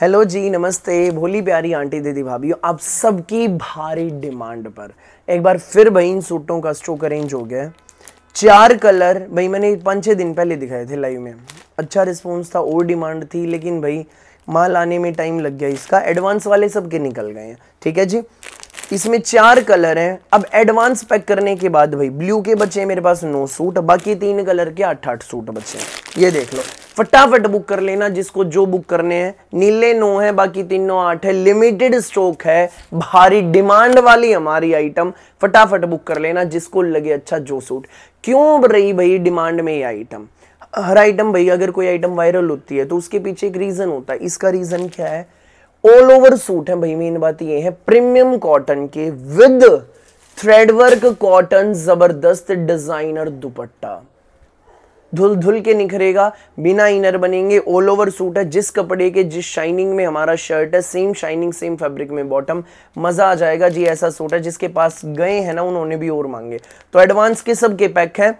hello जी नमस्ते भोली प्यारी आंटी दीदी भाभी आप सबकी भारी डिमांड पर एक बार फिर भाई इन सूटों का स्टोक अरेंज हो गया चार कलर भाई मैंने पाँच छः दिन पहले दिखाए थे लाइव में अच्छा रिस्पॉन्स था और डिमांड थी लेकिन भाई माल आने में टाइम लग गया इसका एडवांस वाले सब के निकल गए हैं ठीक है जी इसमें चार कलर हैं अब एडवांस पैक करने के बाद भाई ब्लू के बचे मेरे पास नौ सूट बाकी तीन कलर के आठ आठ सूट बचे हैं ये देख लो फटाफट बुक कर लेना जिसको जो बुक करने हैं नीले नौ है बाकी तीन नौ आठ है लिमिटेड स्टॉक है भारी डिमांड वाली हमारी आइटम फटाफट बुक कर लेना जिसको लगे अच्छा जो सूट क्यों रही भाई डिमांड में ये आइटम हर आइटम भाई अगर कोई आइटम वायरल होती है तो उसके पीछे एक रीज़न होता है इसका रीज़न क्या है ऑल ओवर सूट है भाई मेन बात ये है प्रीमियम कॉटन के विद थ्रेडवर्क कॉटन जबरदस्त डिजाइनर दुपट्टा धुल धुल के निखरेगा बिना इनर बनेंगे ऑल ओवर सूट है जिस कपड़े के जिस शाइनिंग में हमारा शर्ट है सेम शाइनिंग सेम फैब्रिक में बॉटम मज़ा आ जाएगा जी ऐसा सूट है जिसके पास गए हैं ना उन्होंने भी और मांगे तो एडवांस के सब के पैक हैं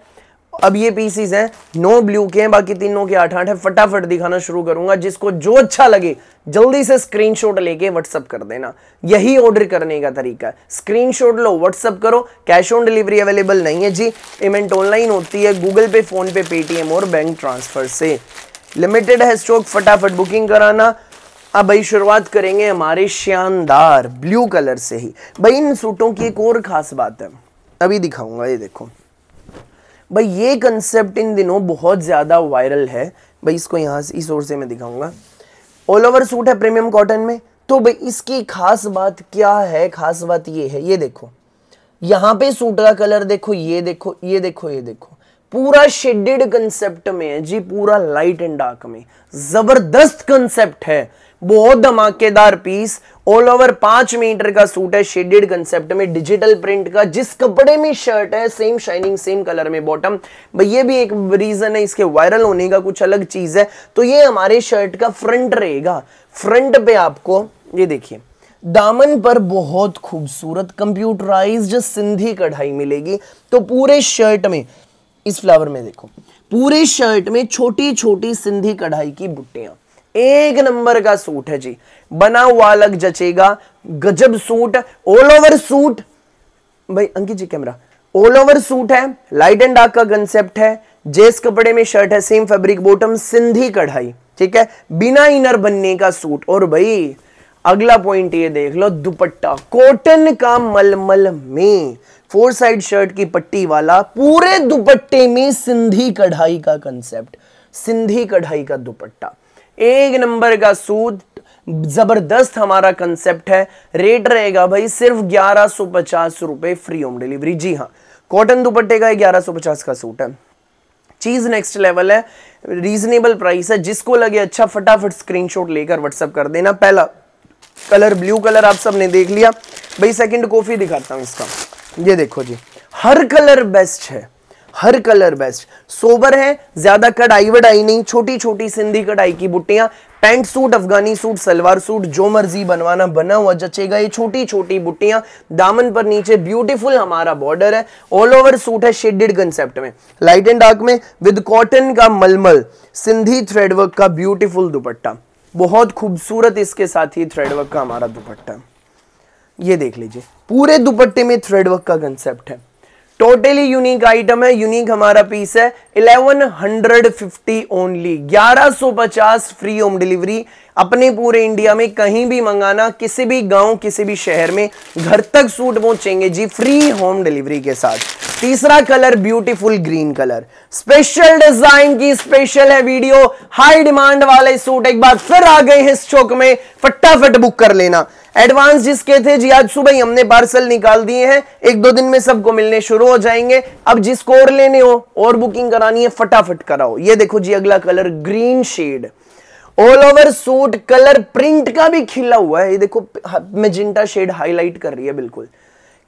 अब ये पीसीज हैं नो ब्लू के हैं बाकी तीनों के आठ आठ है फटाफट दिखाना शुरू करूंगा जिसको जो अच्छा लगे जल्दी से स्क्रीनशॉट लेके व्हाट्सअप कर देना यही ऑर्डर करने का तरीका है स्क्रीनशॉट लो व्हाट्सअप करो कैश ऑन डिलीवरी अवेलेबल नहीं है जी पेमेंट ऑनलाइन होती है गूगल पे फोन पे पेटीएम और बैंक ट्रांसफर से लिमिटेड है स्टॉक फटाफट बुकिंग कराना अब भाई शुरुआत करेंगे हमारे शानदार ब्लू कलर से ही भाई इन सूटों की एक और खास बात है अभी दिखाऊंगा ये देखो भाई ये कंसेप्ट इन दिनों बहुत ज़्यादा वायरल है भाई इसको यहाँ से इस ओर से मैं दिखाऊंगा ऑल ओवर सूट है प्रीमियम कॉटन में तो भाई इसकी खास बात क्या है खास बात ये है ये देखो यहाँ पे सूट का कलर देखो ये देखो ये देखो ये देखो पूरा शेडेड कंसेप्ट में है जी पूरा लाइट एंड डार्क में जबरदस्त कंसेप्ट है बहुत धमाकेदार पीस ऑल ओवर पांच मीटर का सूट है शेडेड कंसेप्ट में डिजिटल प्रिंट का जिस कपड़े में शर्ट है सेम शाइनिंग सेम कलर में बॉटम भाई ये भी एक रीजन है इसके वायरल होने का कुछ अलग चीज है तो ये हमारे शर्ट का फ्रंट रहेगा फ्रंट पे आपको ये देखिए दामन पर बहुत खूबसूरत कंप्यूटराइज सिंधी कढ़ाई मिलेगी तो पूरे शर्ट में इस फ्लावर में देखो पूरे शर्ट में छोटी छोटी सिंधी कढ़ाई की बुट्टियां एक नंबर का सूट है जी बना हुआ अलग जचेगा गजब सूट ऑल ओवर सूट भाई Ankit ji camera all over suit है लाइट एंड डार्क का कंसेप्ट है जेस कपड़े में शर्ट है सेम फैब्रिक बॉटम सिंधी कढ़ाई ठीक है बिना इनर बनने का सूट और भाई अगला पॉइंट ये देख लो दुपट्टा कॉटन का मलमल में फोर साइड शर्ट की पट्टी वाला पूरे दुपट्टे में सिंधी कढ़ाई का कंसेप्ट सिंधी कढ़ाई का दुपट्टा एक नंबर का सूद जबरदस्त हमारा कंसेप्ट है रेट रहेगा भाई सिर्फ ग्यारह सो पचास रुपए फ्री होम डिलीवरी जी हाँ कॉटन दुपट्टे का ग्यारह सौ पचास का सूट है चीज नेक्स्ट लेवल है रीजनेबल प्राइस है जिसको लगे अच्छा फटाफट स्क्रीनशॉट लेकर व्हाट्सअप कर देना पहला कलर ब्लू कलर आप सबने देख लिया भाई सेकंड कॉफी दिखाता हूं इसका ये देखो जी हर कलर बेस्ट है हर कलर बेस्ट सोबर है ज्यादा कढ़ाई वढ़ाई नहीं छोटी छोटी सिंधी कढ़ाई की बुट्टियां पैंट सूट अफगानी सूट सलवार सूट जो मर्जी बनवाना बना हुआ जचेगा ये छोटी छोटी बुटियां दामन पर नीचे ब्यूटीफुल हमारा बॉर्डर है ऑल ओवर सूट है शेडेड कंसेप्ट में लाइट एंड डार्क में विद कॉटन का मलमल सिंधी थ्रेडवर्क का ब्यूटीफुल दुपट्टा बहुत खूबसूरत इसके साथ ही थ्रेडवर्क का हमारा दुपट्टा ये देख लीजिए पूरे दुपट्टे में थ्रेडवर्क का कंसेप्ट है टोटली यूनिक आइटम है यूनिक हमारा पीस है 1150 ओनली 1150 फ्री होम डिलीवरी अपने पूरे इंडिया में कहीं भी मंगाना किसी भी गांव किसी भी शहर में घर तक सूट पहुंचेंगे जी फ्री होम डिलीवरी के साथ तीसरा colour beautiful green colour special design की स्पेशल है वीडियो हाई डिमांड वाले सूट एक बार फिर आ गए हैं इस चौक में फटाफट बुक कर लेना एडवांस जिसके थे जी आज सुबह ही हमने पार्सल निकाल दिए हैं एक दो दिन में सबको मिलने शुरू हो जाएंगे अब जिसको और लेने हो और बुकिंग करानी है फटाफट कराओ ये देखो जी अगला colour green shade all over suit colour print का भी खिला हुआ है ये देखो हाँ, मेजेंटा शेड हाईलाइट कर रही है बिल्कुल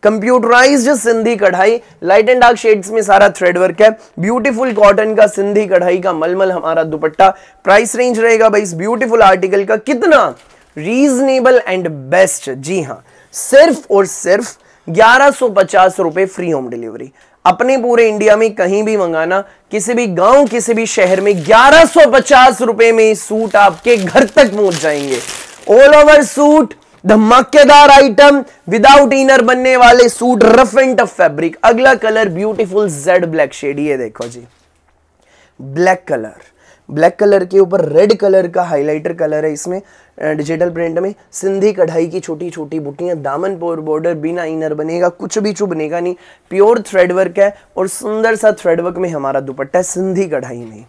कंप्यूटराइज सिंधी कढ़ाई लाइट एंड डार्क शेड्स में सारा थ्रेड वर्क है ब्यूटीफुल कॉटन का सिंधी कढ़ाई का मलमल हमारा दुपट्टा प्राइस रेंज रहेगा भाई इस ब्यूटीफुल आर्टिकल का कितना रीजनेबल एंड बेस्ट जी हाँ सिर्फ और सिर्फ ग्यारह सौ पचास रुपए फ्री होम डिलीवरी अपने पूरे इंडिया में कहीं भी मंगाना किसी भी गांव किसी भी शहर में ग्यारह सौ पचास रुपए में सूट आपके घर तक पहुंच जाएंगे ऑल ओवर सूट धमाकेदार आइटम विदाउट इनर बनने वाले suit rough and tough fabric अगला colour beautiful jade black shade ये देखो जी ब्लैक कलर ब्लैक कलर के ऊपर रेड कलर का हाइलाइटर कलर है इसमें डिजिटल प्रिंट में सिंधी कढ़ाई की छोटी छोटी बुटियां दामन पोर बॉर्डर बिना इनर बनेगा कुछ भी चुभनेगा नहीं प्योर थ्रेड वर्क है और सुंदर सा थ्रेड वर्क में हमारा दुपट्टा है सिंधी कढ़ाई में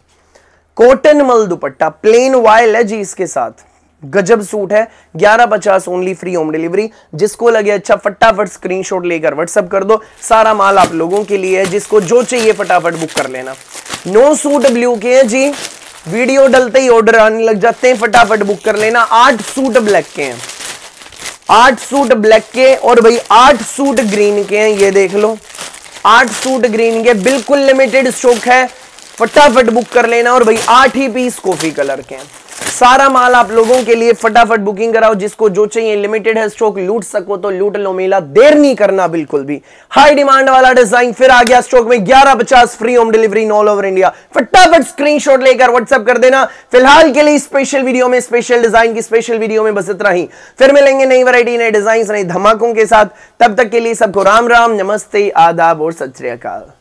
कॉटन मल दुपट्टा प्लेन वायल है जी इसके साथ गजब सूट है ग्यारह पचास ओनली फ्री होम डिलीवरी जिसको लगे अच्छा फटाफट स्क्रीनशॉट लेकर व्हाट्सअप कर दो सारा माल आप लोगों के लिए है जिसको जो चाहिए फटाफट बुक कर लेना नो सूट ब्लू के हैं जी वीडियो डलते ही ऑर्डर आने लग जाते हैं फटाफट बुक कर लेना आठ सूट ब्लैक के हैं आठ सूट ब्लैक के और भाई आठ सूट ग्रीन के हैं ये देख लो आठ सूट ग्रीन के बिल्कुल लिमिटेड स्टॉक है फटाफट बुक कर लेना और भाई आठ ही पीस कॉफी कलर के हैं सारा माल आप लोगों के लिए फटाफट बुकिंग कराओ जिसको जो चाहिए लिमिटेड है स्टॉक लूट सको तो लूट लो मेला देर नहीं करना बिल्कुल भी हाई डिमांड वाला डिजाइन फिर आ गया स्टॉक में ग्यारह पचास free home delivery all over India फटाफट स्क्रीनशॉट लेकर व्हाट्सएप कर देना फिलहाल के लिए स्पेशल वीडियो में स्पेशल डिजाइन की स्पेशल वीडियो में बस इतना ही फिर मिलेंगे नई वरायटी नए डिजाइन नए धमाकों के साथ तब तक के लिए सबको राम राम नमस्ते आदाब और सत श्रीकाल